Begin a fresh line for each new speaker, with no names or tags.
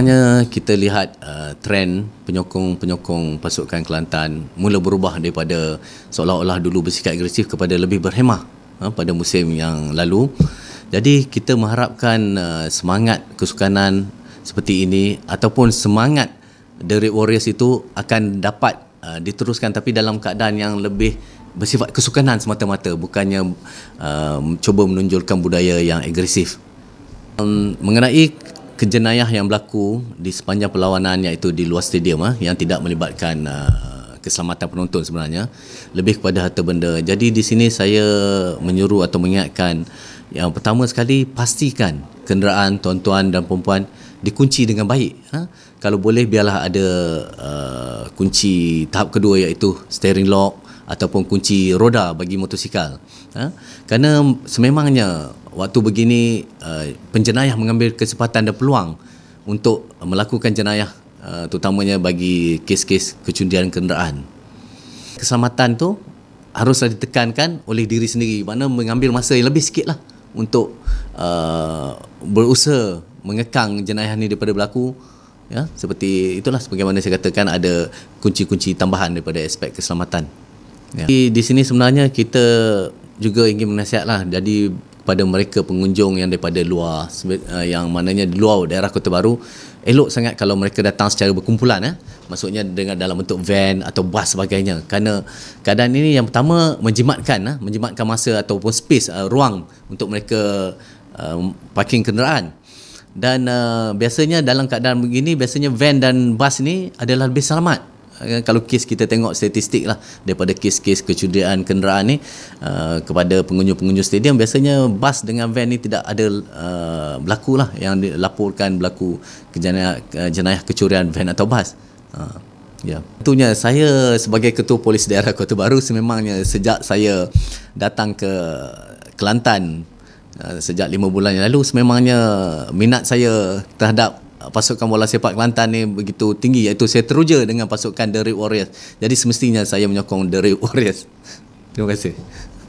Sebenarnya kita lihat uh, trend penyokong-penyokong pasukan Kelantan mula berubah daripada seolah-olah dulu bersikap agresif kepada lebih berhemah uh, pada musim yang lalu. Jadi kita mengharapkan uh, semangat kesukanan seperti ini ataupun semangat The Red Warriors itu akan dapat uh, diteruskan tapi dalam keadaan yang lebih bersifat kesukanan semata-mata bukannya uh, cuba menunjulkan budaya yang agresif. Um, mengenai kejenayah yang berlaku di sepanjang perlawanan iaitu di luar stadium ah yang tidak melibatkan uh, keselamatan penonton sebenarnya lebih kepada harta benda. Jadi di sini saya menyuruh atau mengingatkan yang pertama sekali pastikan kenderaan tuan-tuan dan puan dikunci dengan baik. Ha? Kalau boleh biarlah ada uh, kunci tahap kedua iaitu steering lock ataupun kunci roda bagi motosikal. Ha? Karena sememangnya waktu begini uh, penjenayah mengambil kesempatan dan peluang untuk melakukan jenayah uh, terutamanya bagi kes-kes kecundian kenderaan. Keselamatan tu haruslah ditekankan oleh diri sendiri mana mengambil masa yang lebih sikitlah untuk uh, berusaha mengekang jenayah ini daripada berlaku ya seperti itulah bagaimana saya katakan ada kunci-kunci tambahan daripada aspek keselamatan ya. di, di sini sebenarnya kita juga ingin menasihatlah jadi kepada mereka pengunjung yang daripada luar eh, yang mananya di luar daerah Kota Baru elok sangat kalau mereka datang secara berkumpulan eh? maksudnya dengan dalam bentuk van atau bas sebagainya kerana keadaan ini yang pertama menjimatkan eh? menjimatkan masa ataupun space uh, ruang untuk mereka uh, parking kenderaan dan uh, biasanya dalam keadaan begini biasanya van dan bas ni adalah lebih selamat Eh, kalau kes kita tengok statistik lah daripada kes-kes kecederaan kenderaan ni uh, kepada pengunjung-pengunjung stadium biasanya bas dengan van ni tidak ada uh, berlaku lah yang dilaporkan berlaku kejenayah, kejenayah kecurian van atau bas uh. Ya. Tentunya saya sebagai ketua polis daerah Kota Baru sememangnya sejak saya datang ke Kelantan sejak lima bulan yang lalu sememangnya minat saya terhadap pasukan bola sepak Kelantan ni begitu tinggi iaitu saya teruja dengan pasukan The Red Warriors. Jadi semestinya saya menyokong The Red Warriors. Terima kasih.